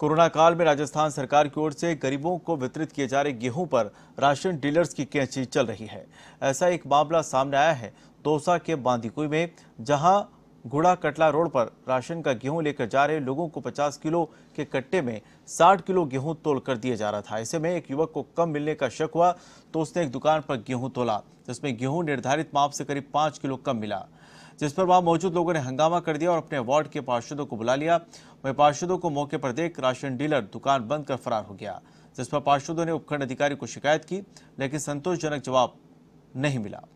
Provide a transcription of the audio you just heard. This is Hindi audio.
कोरोना काल में राजस्थान सरकार की ओर से गरीबों को वितरित किए जा रहे गेहूं पर राशन डीलर्स की कैंची चल रही है ऐसा एक मामला सामने आया है दौसा के बांदीकुई में जहां घुड़ा कटला रोड पर राशन का गेहूं लेकर जा रहे लोगों को 50 किलो के कट्टे में 60 किलो गेहूं तोल कर दिया जा रहा था ऐसे में एक युवक को कम मिलने का शक हुआ तो उसने एक दुकान पर गेहूं तोला जिसमें गेहूं निर्धारित माप से करीब पाँच किलो कम मिला जिस पर वहां मौजूद लोगों ने हंगामा कर दिया और अपने वार्ड के पार्षदों को बुला लिया वहीं पार्षदों को मौके पर देख राशन डीलर दुकान बंद कर फरार हो गया जिस पर पार्षदों ने उपखंड अधिकारी को शिकायत की लेकिन संतोषजनक जवाब नहीं मिला